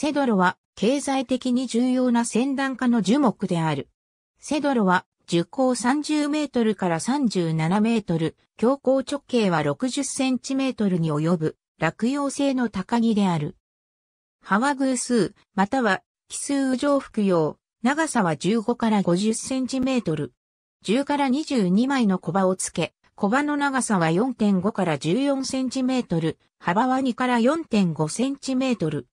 セドロは経済的に重要な先端化の樹木である。セドロは樹高30メートルから37メートル、強行直径は60センチメートルに及ぶ落葉性の高木である。葉は偶数、または奇数上服用、長さは15から50センチメートル。10から22枚の小葉をつけ、小葉の長さは4.5から14センチメートル、幅は2から4.5センチメートル。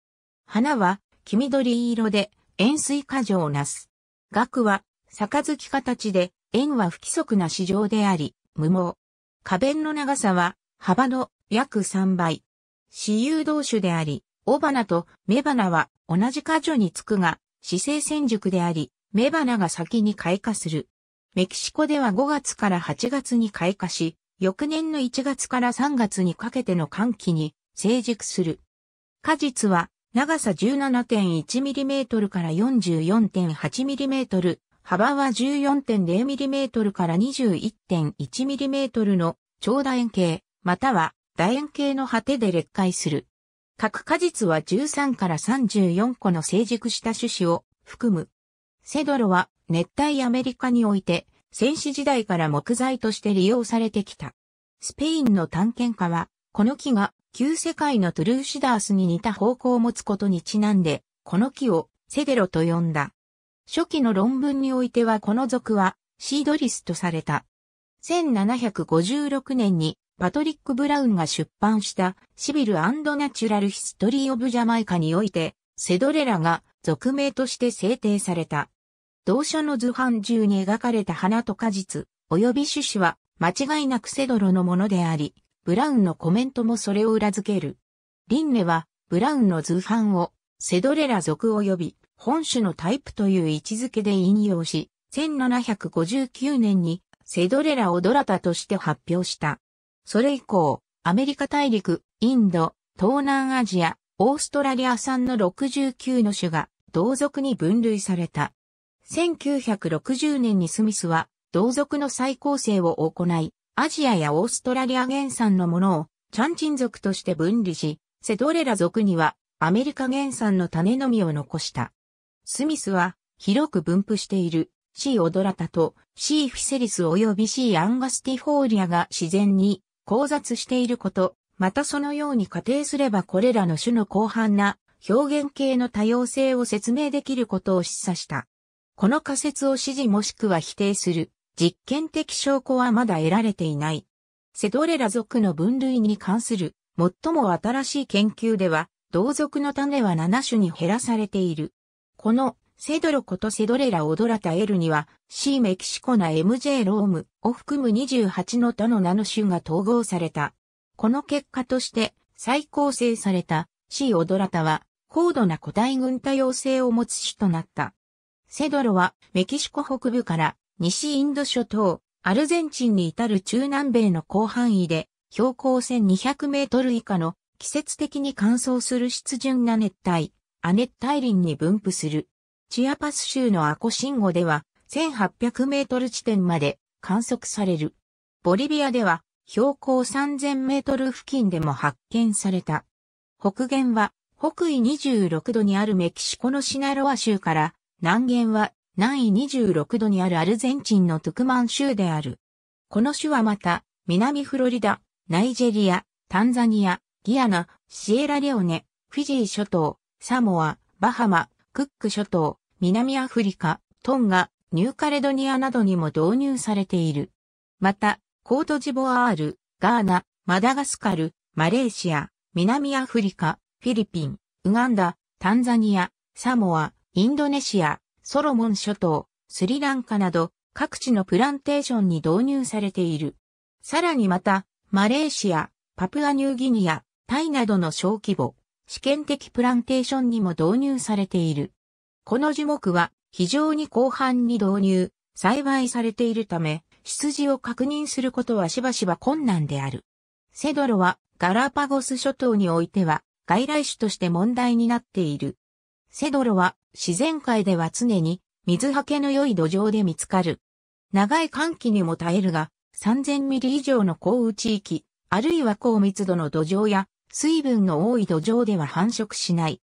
花は黄緑色で円錐花状をなす。額は杯形で円は不規則な市場であり、無毛。花弁の長さは幅の約3倍。私有同種であり、雄花と雌花は同じ花女につくが、姿勢戦熟であり、雌花が先に開花する。メキシコでは5月から8月に開花し、翌年の1月から3月にかけての寒気に成熟する。果実は長さ 17.1mm から 44.8mm、幅は 14.0mm から 21.1mm の長楕円形、または楕円形の果てで裂化する。各果実は13から34個の成熟した種子を含む。セドロは熱帯アメリカにおいて戦士時代から木材として利用されてきた。スペインの探検家はこの木が旧世界のトゥルーシダースに似た方向を持つことにちなんで、この木をセデロと呼んだ。初期の論文においてはこの属はシードリスとされた。1756年にパトリック・ブラウンが出版したシビルナチュラル・ヒストリー・オブ・ジャマイカにおいて、セドレラが俗名として制定された。同書の図版中に描かれた花と果実、及び種子は間違いなくセドロのものであり、ブラウンのコメントもそれを裏付ける。リンネは、ブラウンの図版を、セドレラ族及び、本種のタイプという位置づけで引用し、1759年に、セドレラをドラタとして発表した。それ以降、アメリカ大陸、インド、東南アジア、オーストラリア産の69の種が同族に分類された。1960年にスミスは同族の再構成を行い、アジアやオーストラリア原産のものをチャンチン族として分離し、セドレラ族にはアメリカ原産の種のみを残した。スミスは広く分布している C オドラタと C フィセリス及び C アンガスティフォーリアが自然に交雑していること、またそのように仮定すればこれらの種の広範な表現系の多様性を説明できることを示唆した。この仮説を支持もしくは否定する実験的証拠はまだ得られていない。セドレラ族の分類に関する最も新しい研究では、同族の種は7種に減らされている。このセドロことセドレラオドラタエルには C メキシコナ MJ ロームを含む28の他の7種が統合された。この結果として再構成された C オドラタは高度な個体群多様性を持つ種となった。セドロはメキシコ北部から西インド諸島、アルゼンチンに至る中南米の広範囲で、標高1200メートル以下の季節的に乾燥する湿潤な熱帯、亜熱帯林に分布する。チアパス州のアコシンゴでは、1800メートル地点まで観測される。ボリビアでは、標高3000メートル付近でも発見された。北限は、北緯26度にあるメキシコのシナロア州から、南限は南緯26度にあるアルゼンチンのトゥクマン州である。この州はまた、南フロリダ、ナイジェリア、タンザニア、ギアナ、シエラレオネ、フィジー諸島、サモア、バハマ、クック諸島、南アフリカ、トンガ、ニューカレドニアなどにも導入されている。また、コートジボアール、ガーナ、マダガスカル、マレーシア、南アフリカ、フィリピン、ウガンダ、タンザニア、サモア、インドネシア、ソロモン諸島、スリランカなど各地のプランテーションに導入されている。さらにまた、マレーシア、パプアニューギニア、タイなどの小規模、試験的プランテーションにも導入されている。この樹木は非常に広範に導入、栽培されているため、出自を確認することはしばしば困難である。セドロはガラパゴス諸島においては外来種として問題になっている。セドロは自然界では常に水はけの良い土壌で見つかる。長い寒気にも耐えるが、3000ミリ以上の降雨地域、あるいは高密度の土壌や水分の多い土壌では繁殖しない。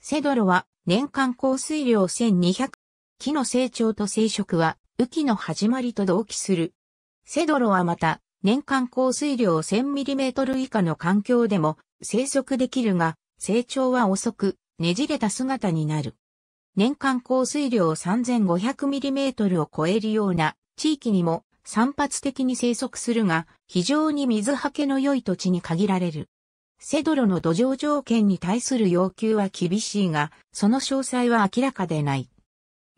セドロは年間降水量1200。木の成長と生殖は雨季の始まりと同期する。セドロはまた年間降水量1 0 0 0トル以下の環境でも生息できるが成長は遅くねじれた姿になる。年間降水量 3500mm を超えるような地域にも散発的に生息するが、非常に水はけの良い土地に限られる。セドロの土壌条件に対する要求は厳しいが、その詳細は明らかでない。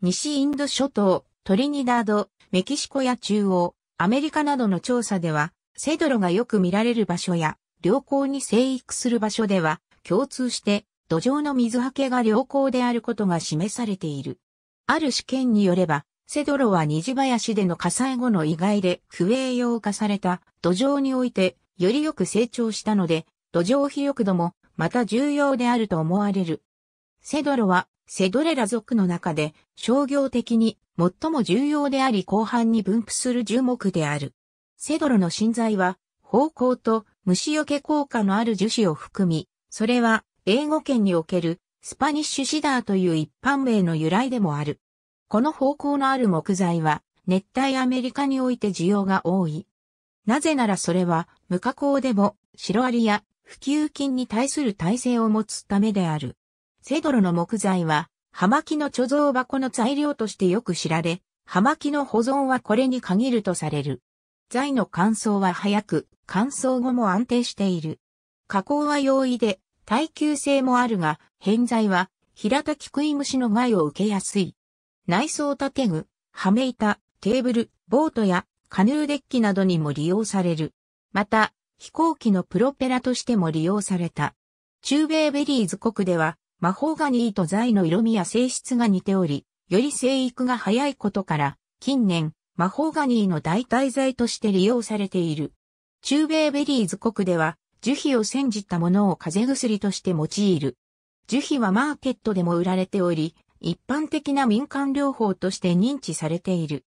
西インド諸島、トリニダード、メキシコや中央、アメリカなどの調査では、セドロがよく見られる場所や、良好に生育する場所では、共通して土壌の水はけが良好であることが示されている。ある試験によれば、セドロは虹林での火災後の意外で不栄養化された土壌においてよりよく成長したので、土壌肥力度もまた重要であると思われる。セドロはセドレラ族の中で商業的に最も重要であり後半に分布する樹木である。セドロの芯材は、方向と虫除け効果のある樹脂を含み、それは英語圏におけるスパニッシュシダーという一般名の由来でもある。この方向のある木材は熱帯アメリカにおいて需要が多い。なぜならそれは無加工でもシロアリや普及菌に対する耐性を持つためである。セドロの木材は、葉巻の貯蔵箱の材料としてよく知られ、葉巻の保存はこれに限るとされる。材の乾燥は早く、乾燥後も安定している。加工は容易で、耐久性もあるが、偏在は、平たき食い虫の害を受けやすい。内装建具、羽目板、テーブル、ボートやカヌーデッキなどにも利用される。また、飛行機のプロペラとしても利用された。中米ベリーズ国では、魔法ガニーと材の色味や性質が似ており、より生育が早いことから、近年、魔法ガニーの代替材として利用されている。中米ベリーズ国では、樹皮を煎じたものを風邪薬として用いる。樹皮はマーケットでも売られており、一般的な民間療法として認知されている。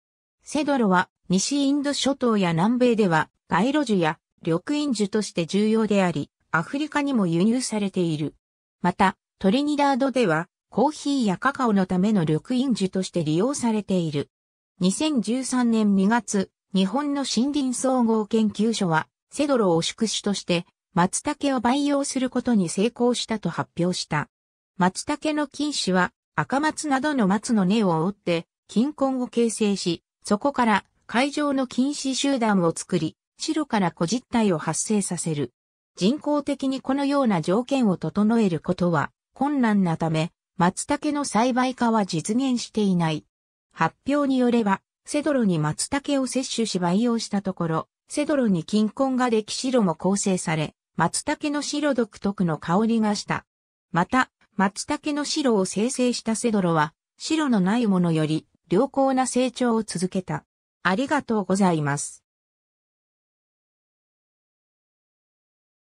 セドロは西インド諸島や南米では街路樹や緑飲樹として重要であり、アフリカにも輸入されている。また、トリニダードではコーヒーやカカオのための緑飲樹として利用されている。2013年2月、日本の森林総合研究所はセドロを宿主として松茸を培養することに成功したと発表した。松茸の菌糸は赤松などの松の根を覆って菌根を形成し、そこから海上の菌糸集団を作り、白から小実体を発生させる。人工的にこのような条件を整えることは困難なため、松茸の栽培化は実現していない。発表によれば、セドロに松茸を摂取し培養したところ、セドロに菌根ができ白も構成され、松茸の白独特の香りがした。また、松茸の白を生成したセドロは、白のないものより良好な成長を続けた。ありがとうございます。